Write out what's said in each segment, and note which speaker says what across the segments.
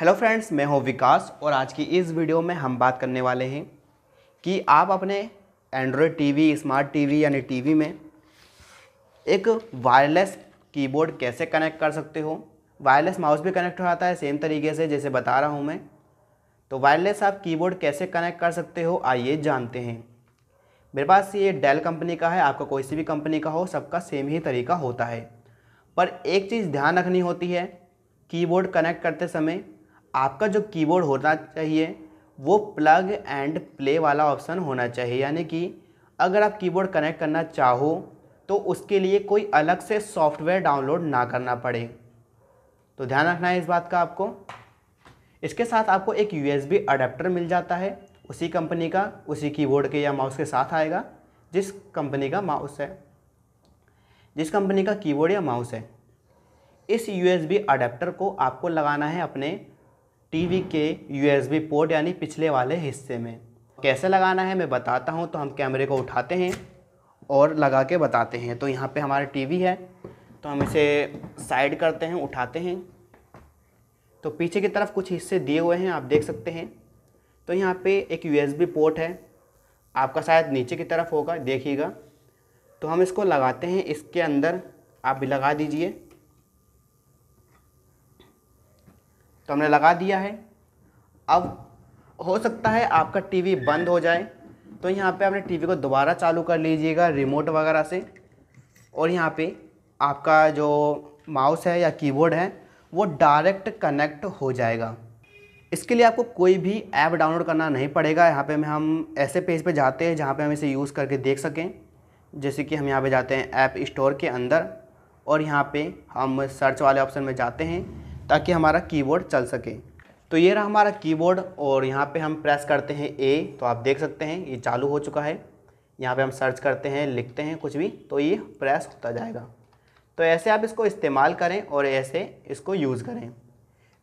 Speaker 1: hello friends मैं हूं विकास और आज की इस वीडियो में हम बात करने वाले हैं कि आप अपने एंड्रॉयड टीवी स्मार्ट टीवी यानी टीवी में एक वायरलेस कीबोर्ड कैसे कनेक्ट कर सकते हो वायरलेस माउस भी कनेक्ट हो जाता है सेम तरीके से जैसे बता रहा हूं मैं तो वायरलेस आप कीबोर्ड कैसे कनेक्ट कर सकते हो आइए जानते हैं मेरे पास ये डेल कंपनी का है आपका कोई सी भी कंपनी का हो सबका सेम ही तरीका होता है पर एक चीज़ ध्यान रखनी होती है कीबोर्ड कनेक्ट करते समय आपका जो कीबोर्ड होना चाहिए वो प्लग एंड प्ले वाला ऑप्शन होना चाहिए यानी कि अगर आप कीबोर्ड कनेक्ट करना चाहो तो उसके लिए कोई अलग से सॉफ्टवेयर डाउनलोड ना करना पड़े तो ध्यान रखना है इस बात का आपको इसके साथ आपको एक यू अडेप्टर मिल जाता है उसी कंपनी का उसी कीबोर्ड के या माउस के साथ आएगा जिस कंपनी का माउस है जिस कंपनी का कीबोर्ड या माउस है इस यू अडेप्टर को आपको लगाना है अपने टीवी के यूएसबी पोर्ट यानी पिछले वाले हिस्से में कैसे लगाना है मैं बताता हूँ तो हम कैमरे को उठाते हैं और लगा के बताते हैं तो यहाँ पे हमारा टीवी है तो हम इसे साइड करते हैं उठाते हैं तो पीछे की तरफ कुछ हिस्से दिए हुए हैं आप देख सकते हैं तो यहाँ पे एक यूएसबी पोर्ट है आपका शायद नीचे की तरफ होगा देखिएगा तो हम इसको लगाते हैं इसके अंदर आप भी लगा दीजिए तो हमने लगा दिया है अब हो सकता है आपका टीवी बंद हो जाए तो यहाँ पे आपने टीवी को दोबारा चालू कर लीजिएगा रिमोट वगैरह से और यहाँ पे आपका जो माउस है या कीबोर्ड है वो डायरेक्ट कनेक्ट हो जाएगा इसके लिए आपको कोई भी ऐप डाउनलोड करना नहीं पड़ेगा यहाँ पे हम ऐसे पेज पे जाते हैं जहाँ पे हम इसे यूज़ करके देख सकें जैसे कि हम यहाँ पे जाते हैं ऐप स्टोर के अंदर और यहाँ पे हम सर्च वाले ऑप्शन में जाते हैं ताकि हमारा कीबोर्ड चल सके तो ये रहा हमारा कीबोर्ड और यहाँ पे हम प्रेस करते हैं ए तो आप देख सकते हैं ये चालू हो चुका है यहाँ पे हम सर्च करते हैं लिखते हैं कुछ भी तो ये प्रेस होता जाएगा तो ऐसे आप इसको इस्तेमाल करें और ऐसे इसको यूज़ करें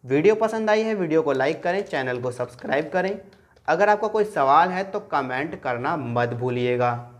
Speaker 1: वीडियो पसंद आई है वीडियो को लाइक करें चैनल को सब्सक्राइब करें अगर आपका कोई सवाल है तो कमेंट करना मत भूलिएगा